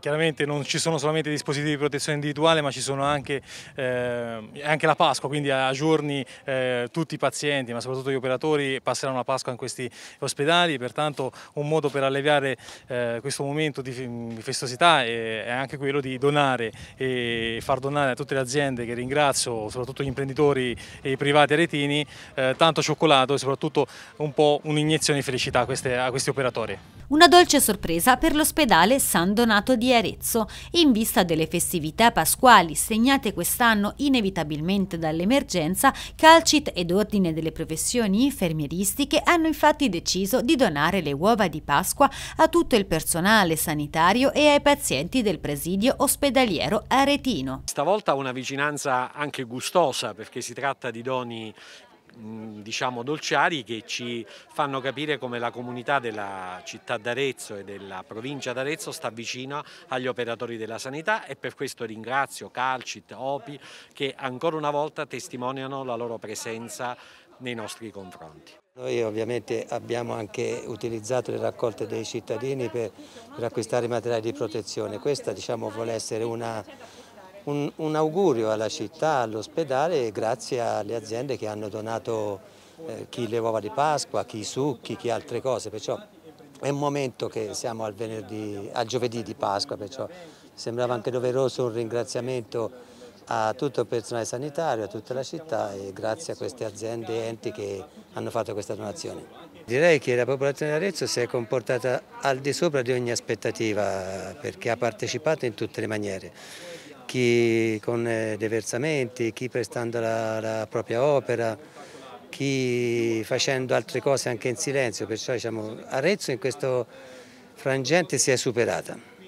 Chiaramente non ci sono solamente dispositivi di protezione individuale ma ci sono anche, eh, anche la Pasqua, quindi a giorni eh, tutti i pazienti ma soprattutto gli operatori passeranno la Pasqua in questi ospedali, pertanto un modo per alleviare eh, questo momento di, festosità è, anche quello di donare e far donare a tutte le aziende che ringrazio, soprattutto gli imprenditori e i privati aretini, eh, tanto cioccolato e soprattutto un po' un'iniezione di felicità a, queste, a questi operatori. Una dolce sorpresa per l'ospedale San Donato di Arezzo, in vista delle festività pasquali segnate quest'anno inevitabilmente dall'emergenza, Calcit ed Ordine delle professioni infermieristiche hanno infatti deciso di donare le uova di Pasqua a tutto il personale sanitario e ai pazienti del presidio ospedaliero aretino. Stavolta una vicinanza anche gustosa perché si tratta di doni diciamo dolciari che ci fanno capire come la comunità della città d'Arezzo e della provincia d'Arezzo sta vicina agli operatori della sanità e per questo ringrazio Calcit, Opi che ancora una volta testimoniano la loro presenza nei nostri confronti. Noi ovviamente abbiamo anche utilizzato le raccolte dei cittadini per, per acquistare materiali di protezione, questa diciamo, vuole essere una un, un augurio alla città, all'ospedale, grazie alle aziende che hanno donato eh, chi le uova di Pasqua, chi i succhi, chi altre cose, perciò è un momento che siamo al, venerdì, al giovedì di Pasqua, perciò sembrava anche doveroso un ringraziamento a tutto il personale sanitario, a tutta la città e grazie a queste aziende e enti che hanno fatto questa donazione. Direi che la popolazione di Arezzo si è comportata al di sopra di ogni aspettativa perché ha partecipato in tutte le maniere chi con eh, dei versamenti, chi prestando la, la propria opera, chi facendo altre cose anche in silenzio, perciò diciamo, Arezzo in questo frangente si è superata.